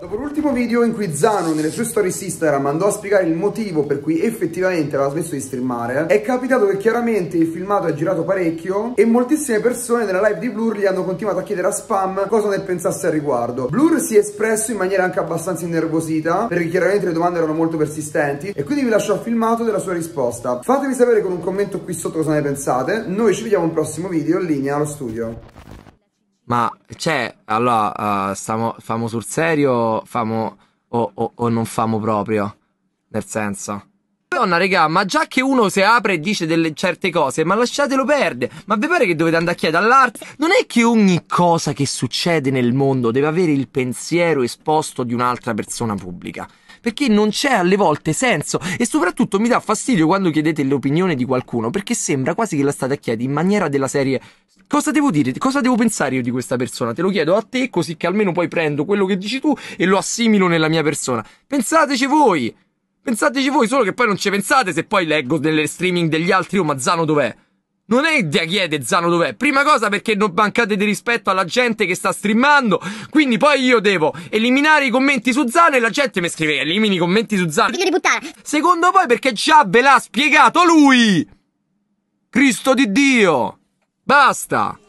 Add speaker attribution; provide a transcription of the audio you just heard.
Speaker 1: Dopo l'ultimo video in cui Zano nelle sue stories Instagram andò a spiegare il motivo per cui effettivamente aveva smesso di streamare, è capitato che chiaramente il filmato è girato parecchio e moltissime persone nella live di Blur gli hanno continuato a chiedere a Spam cosa ne pensasse al riguardo. Blur si è espresso in maniera anche abbastanza innervosita perché chiaramente le domande erano molto persistenti e quindi vi lascio al filmato della sua risposta. Fatemi sapere con un commento qui sotto cosa ne pensate, noi ci vediamo in un prossimo video in linea allo studio.
Speaker 2: Ma cioè, allora, uh, eh, stiamo, famo sul serio famo, o, o, o non famo proprio? Nel senso...
Speaker 3: Madonna, regà, ma già che uno si apre e dice delle certe cose, ma lasciatelo perdere. Ma vi pare che dovete andare a chiedere all'arte? Non è che ogni cosa che succede nel mondo deve avere il pensiero esposto di un'altra persona pubblica. Perché non c'è alle volte senso e soprattutto mi dà fastidio quando chiedete l'opinione di qualcuno, perché sembra quasi che la state a chiedere in maniera della serie Cosa devo dire? Cosa devo pensare io di questa persona? Te lo chiedo a te, così che almeno poi prendo quello che dici tu e lo assimilo nella mia persona. Pensateci voi! Pensateci voi, solo che poi non ci pensate se poi leggo nelle streaming degli altri, oh ma Zano dov'è? Non è idea chiede Zano dov'è. Prima cosa perché non mancate di rispetto alla gente che sta streamando. Quindi poi io devo eliminare i commenti su Zano e la gente mi scrive elimini i commenti su Zano. Figlio di puttana. Secondo voi perché già ve l'ha spiegato lui? Cristo di Dio! Basta!